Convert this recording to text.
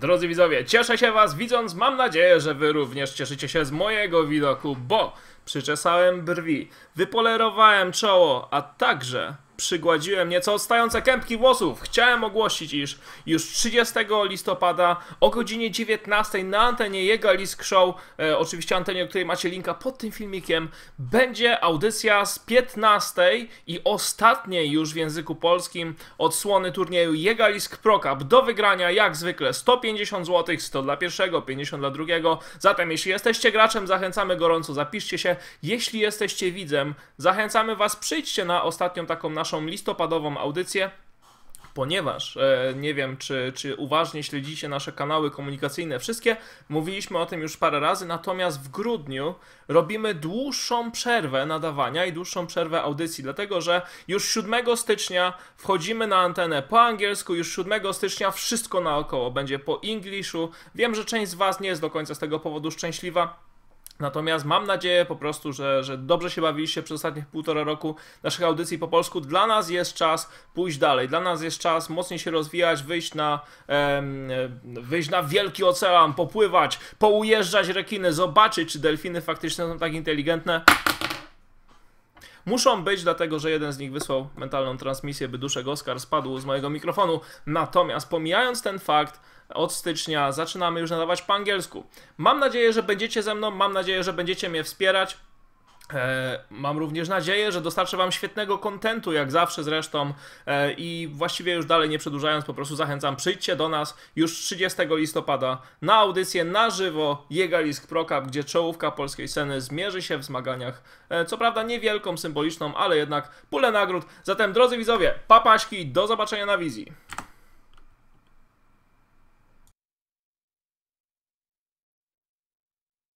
Drodzy widzowie, cieszę się was widząc, mam nadzieję, że wy również cieszycie się z mojego widoku, bo przyczesałem brwi, wypolerowałem czoło, a także przygładziłem nieco odstające kępki włosów. Chciałem ogłosić, iż już 30 listopada o godzinie 19 na antenie Jego Lisk Show, e, oczywiście antenie, o której macie linka pod tym filmikiem, będzie audycja z 15 i ostatniej już w języku polskim odsłony turnieju Jego Lisk Pro Cup. Do wygrania jak zwykle 150 zł, 100 dla pierwszego, 50 dla drugiego. Zatem jeśli jesteście graczem, zachęcamy gorąco, zapiszcie się. Jeśli jesteście widzem, zachęcamy Was, przyjdźcie na ostatnią taką naszą naszą listopadową audycję ponieważ e, nie wiem, czy, czy uważnie śledzicie nasze kanały komunikacyjne, wszystkie, mówiliśmy o tym już parę razy, natomiast w grudniu robimy dłuższą przerwę nadawania i dłuższą przerwę audycji, dlatego że już 7 stycznia wchodzimy na antenę po angielsku, już 7 stycznia wszystko naokoło będzie po angielsku. Wiem, że część z Was nie jest do końca z tego powodu szczęśliwa. Natomiast mam nadzieję po prostu, że, że dobrze się bawiliście przez ostatnie półtora roku naszych audycji po polsku. Dla nas jest czas pójść dalej, dla nas jest czas mocniej się rozwijać, wyjść na, em, wyjść na wielki ocean, popływać, poujeżdżać rekiny, zobaczyć, czy delfiny faktycznie są tak inteligentne Muszą być, dlatego że jeden z nich wysłał mentalną transmisję, by duszek Oskar spadł z mojego mikrofonu. Natomiast pomijając ten fakt, od stycznia zaczynamy już nadawać po angielsku. Mam nadzieję, że będziecie ze mną, mam nadzieję, że będziecie mnie wspierać. E, mam również nadzieję, że dostarczę Wam świetnego kontentu, jak zawsze zresztą. E, I właściwie już dalej nie przedłużając, po prostu zachęcam, przyjdźcie do nas już 30 listopada na audycję na żywo Jegalisk Prokap, gdzie czołówka polskiej sceny zmierzy się w zmaganiach. E, co prawda niewielką, symboliczną, ale jednak pulę nagród. Zatem drodzy widzowie, papaśki, do zobaczenia na wizji.